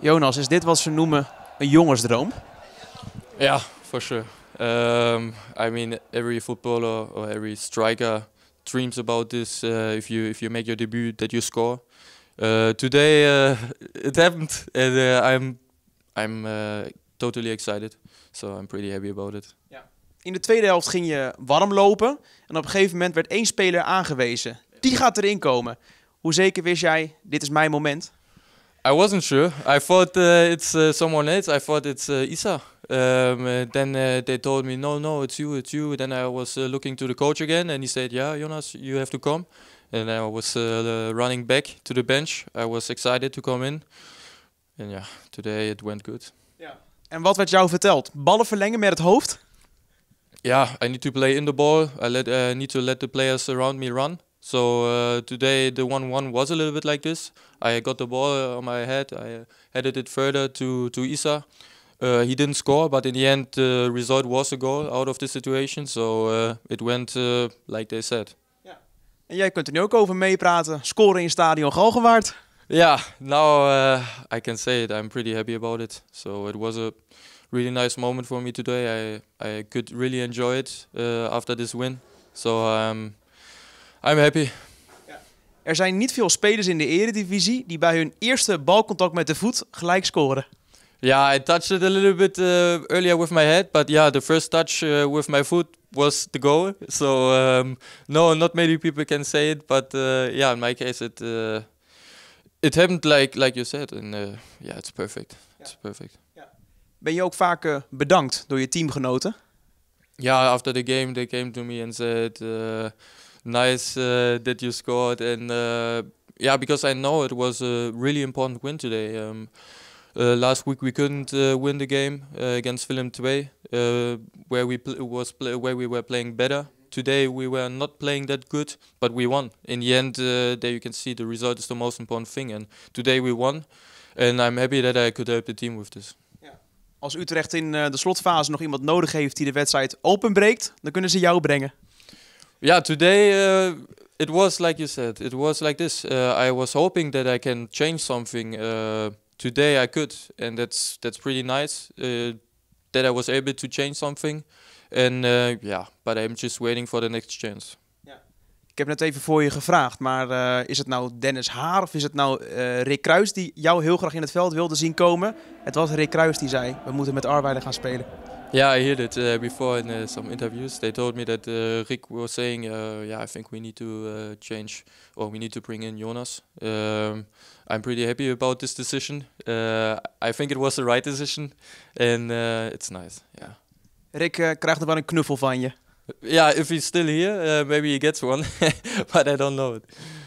Jonas, is dit wat ze noemen een jongensdroom? Ja, for sure. Ehm, I mean, every footballer or every striker dreams about this. Eh, if you if you make your debut, that you score. Eh, today eh, it happened, and I'm I'm totally excited. So I'm pretty happy about it. Ja. In de tweede helft ging je warm lopen en op een gegeven moment werd één speler aangewezen. Die gaat erin komen. Hoe zeker wist jij, dit is mijn moment? I wasn't sure. I thought uh, it's uh, someone else. I thought it's uh, Isa. Um, uh, then uh, they told me, no, no, it's you, it's you. Then I was uh, looking to the coach again, and he said, yeah, Jonas, you have to come. And I was running back to the bench. I was excited to come in. And yeah, today it went good. Yeah. And what werd jou verteld? Ballen verlengen met het hoofd? Yeah, I need to play in the ball. I let, need to let the players around me run. So uh, today the 1-1 was a little bit like this. I got the ball uh, on my head. I uh, headed it further to to Isa. Uh, he didn't score, but in the end, the uh, result was a goal out of the situation. So uh, it went like they said. Yeah, and jij kunt er nu ook over meepraten. Scoren in stadion Galgenwaard. yeah, now I can say it. I'm pretty happy about it. So it was a really nice moment for me today. I I could really enjoy it after this win. So I'm um, I'm happy. Er zijn niet veel spelers in de eredivisie die bij hun eerste balcontact met de voet gelijk scoren. Ja, I touched it a little bit uh, earlier with my head, but yeah, the first touch uh, with my foot was the goal. So um, no, not many people can say it, but uh, yeah, in my case it uh, it happened like like you said, and yeah, it's perfect. It's perfect. Ben je ook vaak bedankt door je teamgenoten? Ja, after the game they came to me and said nice uh, that you scored and uh, yeah because i know it was a really important win today um, uh, last week we couldn't uh, win the game against Willem Uh, where we was where we were playing better. Today we were not playing that good, but we won. In the end, there you can see the result is the most important thing, and today we won. And I'm happy that I could help the team with this. Als Utrecht in de slotfase nog iemand nodig heeft die de wedstrijd openbreekt, dan kunnen ze jou brengen. Ja, today uh, it was like you said. It was like this. Uh, I was hoping that I can change something. Uh, today I could, and that's that's pretty nice uh, that I was able to change something. And uh, yeah, but I'm just waiting for the next chance. Ik heb net even voor je gevraagd, maar uh, is het nou Dennis Haar of is het nou Rick Kruis die jou heel graag in het veld wilde zien komen? Het was Rick Kruis die zei: We moeten met arbeider gaan spelen. Yeah, I heard it uh, before in uh, some interviews. They told me that uh, Rick was saying, uh, "Yeah, I think we need to uh, change, or we need to bring in Jonas." Um, I'm pretty happy about this decision. Uh, I think it was the right decision, and it's nice. Yeah. Rick krijgt er wel een knuffel van je. Yeah, if he's still here, maybe he gets one, but I don't know it.